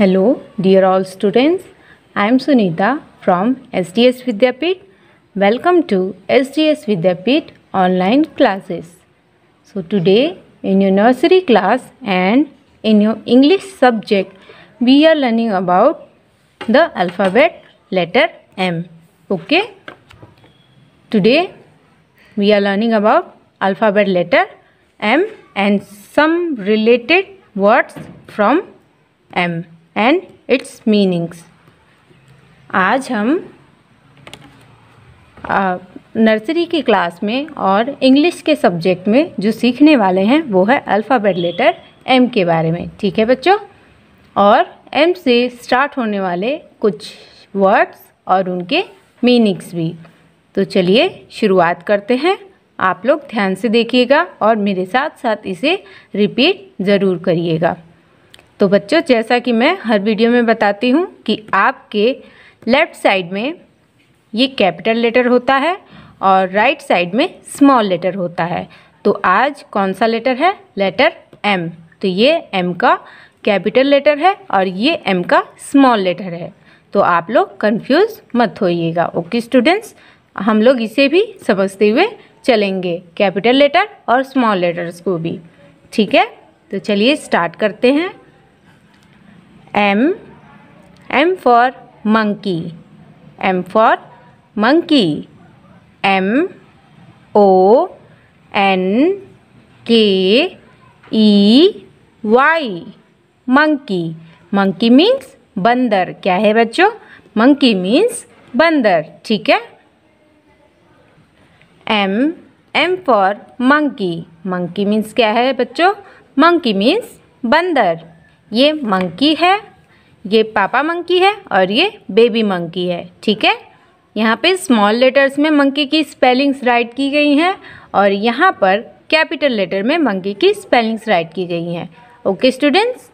Hello dear all students, I am Sunita from SDS Vidyapit. Welcome to SDS Vidyapit online classes. So today in your nursery class and in your English subject, we are learning about the alphabet letter M. Okay? Today we are learning about alphabet letter M and some related words from M. And its meanings आज हम nursery की class में और English के subject में जो सीखने वाले हैं वो है अल्फ़ाबेट लेटर एम के बारे में ठीक है बच्चों और एम से स्टार्ट होने वाले कुछ वर्ड्स और उनके मीनिंग्स भी तो चलिए शुरुआत करते हैं आप लोग ध्यान से देखिएगा और मेरे साथ साथ इसे रिपीट ज़रूर करिएगा तो बच्चों जैसा कि मैं हर वीडियो में बताती हूँ कि आपके लेफ़्ट साइड में ये कैपिटल लेटर होता है और राइट right साइड में स्मॉल लेटर होता है तो आज कौन सा लेटर है लेटर एम तो ये एम का कैपिटल लेटर है और ये एम का स्मॉल लेटर है तो आप लोग कंफ्यूज मत होइएगा ओके स्टूडेंट्स हम लोग इसे भी समझते हुए चलेंगे कैपिटल लेटर और स्मॉल लेटर्स को भी ठीक है तो चलिए स्टार्ट करते हैं M M for monkey M for monkey M O N K E Y monkey monkey means बंदर क्या है बच्चों Monkey means बंदर ठीक है M, M for monkey. Monkey means क्या है बच्चों Monkey means बंदर ये मंकी है ये पापा मंकी है और ये बेबी मंकी है ठीक है यहाँ पे स्मॉल लेटर्स में मंकी की स्पेलिंग्स राइट की गई हैं और यहाँ पर कैपिटल लेटर में मंकी की स्पेलिंग्स राइट की गई हैं ओके स्टूडेंट्स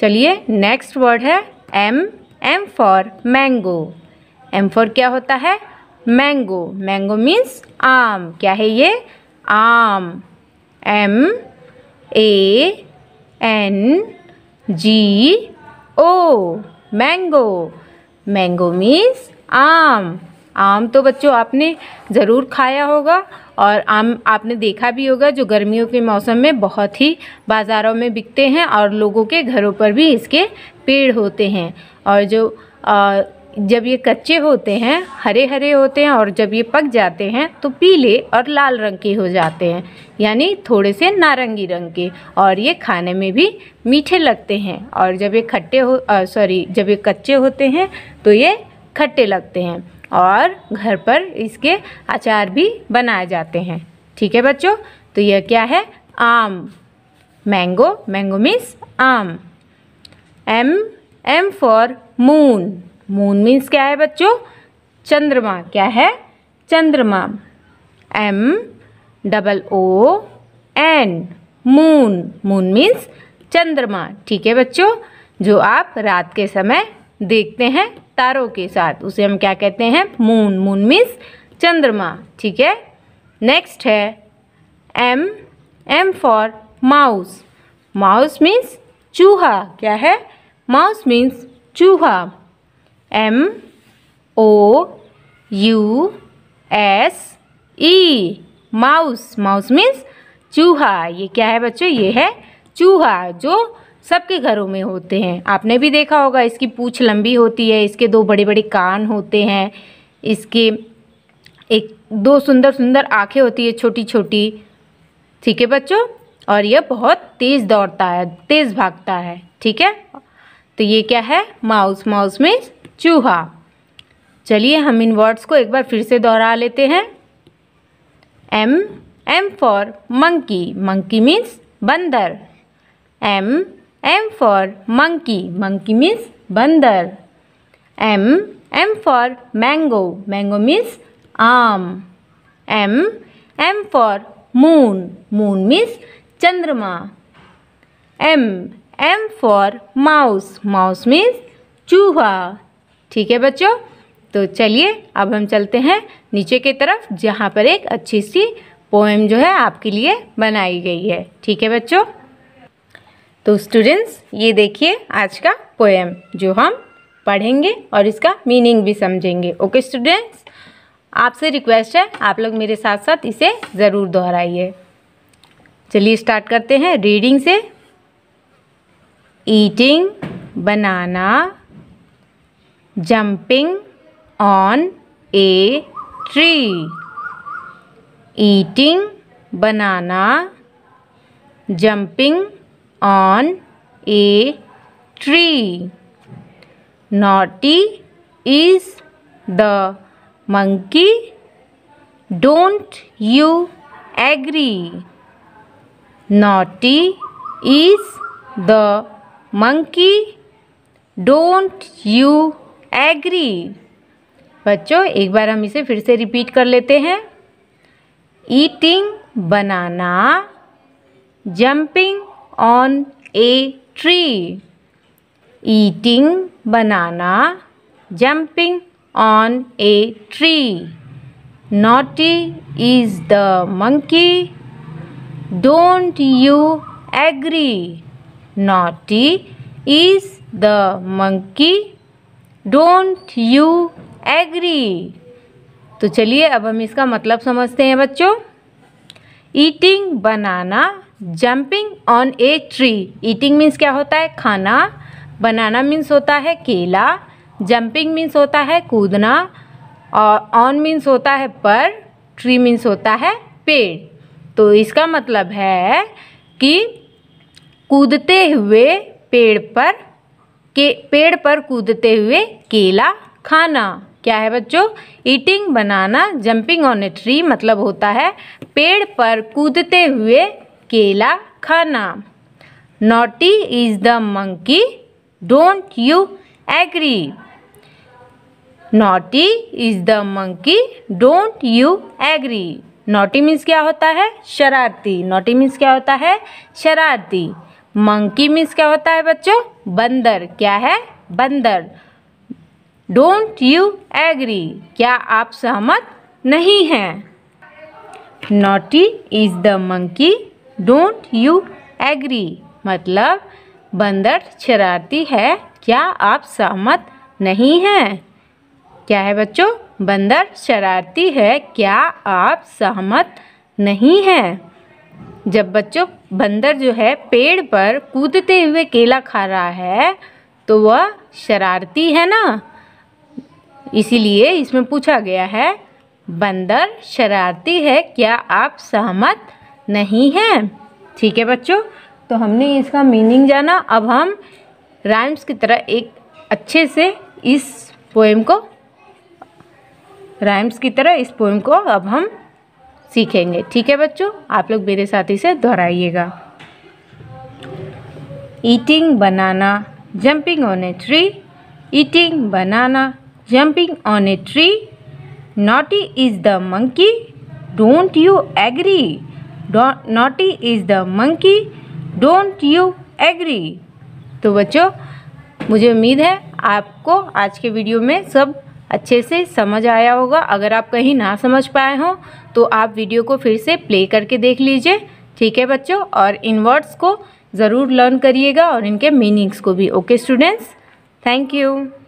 चलिए नेक्स्ट वर्ड है M M for mango M for क्या होता है मैंगो मैंगो मीन्स आम क्या है ये आम M A N G O mango mango means आम आम तो बच्चों आपने ज़रूर खाया होगा और आम आपने देखा भी होगा जो गर्मियों के मौसम में बहुत ही बाज़ारों में बिकते हैं और लोगों के घरों पर भी इसके पेड़ होते हैं और जो आ, जब ये कच्चे होते हैं हरे हरे होते हैं और जब ये पक जाते हैं तो पीले और लाल रंग के हो जाते हैं यानी थोड़े से नारंगी रंग के और ये खाने में भी मीठे लगते हैं और जब ये खट्टे हो सॉरी जब ये कच्चे होते हैं तो ये खट्टे लगते हैं और घर पर इसके अचार भी बनाए जाते हैं ठीक है बच्चों तो यह क्या है आम मैंगो मैंगो मीन्स आम M M for moon moon means क्या है बच्चों चंद्रमा क्या है चंद्रमा M double O N moon moon means चंद्रमा ठीक है बच्चों जो आप रात के समय देखते हैं तारों के साथ उसे हम क्या कहते हैं मून मून मीन्स चंद्रमा ठीक है नेक्स्ट है M M for mouse mouse means चूहा क्या है माउस मीन्स चूहा M O U S E mouse mouse means चूहा ये क्या है बच्चों ये है चूहा जो सबके घरों में होते हैं आपने भी देखा होगा इसकी पूछ लंबी होती है इसके दो बड़े बड़े कान होते हैं इसके एक दो सुंदर सुंदर आँखें होती है छोटी छोटी ठीक है बच्चों और यह बहुत तेज़ दौड़ता है तेज़ भागता है ठीक है तो ये क्या है माउस माउस मीन्स चूहा चलिए हम इन वर्ड्स को एक बार फिर से दोहरा लेते हैं M M for monkey monkey means बंदर M M for monkey monkey means बंदर M M for mango mango means आम M M for moon moon means चंद्रमा M M for mouse mouse means चूहा ठीक है बच्चों तो चलिए अब हम चलते हैं नीचे की तरफ जहाँ पर एक अच्छी सी पोएम जो है आपके लिए बनाई गई है ठीक है बच्चों तो स्टूडेंट्स ये देखिए आज का पोएम जो हम पढ़ेंगे और इसका मीनिंग भी समझेंगे ओके स्टूडेंट्स आपसे रिक्वेस्ट है आप लोग मेरे साथ साथ इसे ज़रूर दोहराइए चलिए स्टार्ट करते हैं रीडिंग से eating banana jumping on a tree eating banana jumping on a tree naughty is the monkey don't you agree naughty is the monkey don't you agree बच्चों एक बार हम इसे फिर से रिपीट कर लेते हैं eating banana jumping on a tree eating banana jumping on a tree naughty is the monkey don't you agree naughty is the monkey don't you agree तो चलिए अब हम इसका मतलब समझते हैं बच्चों eating banana jumping on a tree eating means क्या होता है खाना बनाना मीन्स होता है केला जम्पिंग मीन्स होता है कूदना और ऑन मीन्स होता है पर ट्री मीन्स होता है पेड़ तो इसका मतलब है कि कूदते हुए पेड़ पर के पेड़ पर कूदते हुए केला खाना क्या है बच्चों eating banana jumping on a tree मतलब होता है पेड़ पर कूदते हुए केला खाना naughty is the monkey don't you agree naughty is the monkey don't you agree naughty means क्या होता है शरारती नोटी मीन्स क्या होता है शरारती मंकी मीन्स क्या होता है बच्चों बंदर क्या है बंदर डोंट यू एग्री क्या आप सहमत नहीं हैं naughty is the monkey don't you agree मतलब बंदर शरारती है क्या आप सहमत नहीं हैं क्या है बच्चों बंदर शरारती है क्या आप सहमत नहीं हैं जब बच्चों बंदर जो है पेड़ पर कूदते हुए केला खा रहा है तो वह शरारती है ना इसीलिए इसमें पूछा गया है बंदर शरारती है क्या आप सहमत नहीं हैं ठीक है बच्चों तो हमने इसका मीनिंग जाना अब हम राइम्स की तरह एक अच्छे से इस पोएम को राइम्स की तरह इस पोएम को अब हम सीखेंगे ठीक है बच्चों आप लोग मेरे साथ इसे दोहराइएगा eating banana jumping on a tree eating banana jumping on a tree naughty is the monkey don't you agree naughty is the monkey don't you agree तो बच्चों मुझे उम्मीद है आपको आज के वीडियो में सब अच्छे से समझ आया होगा अगर आप कहीं ना समझ पाए हों तो आप वीडियो को फिर से प्ले करके देख लीजिए ठीक है बच्चों और इन वर्ड्स को ज़रूर लर्न करिएगा और इनके मीनिंग्स को भी ओके स्टूडेंट्स थैंक यू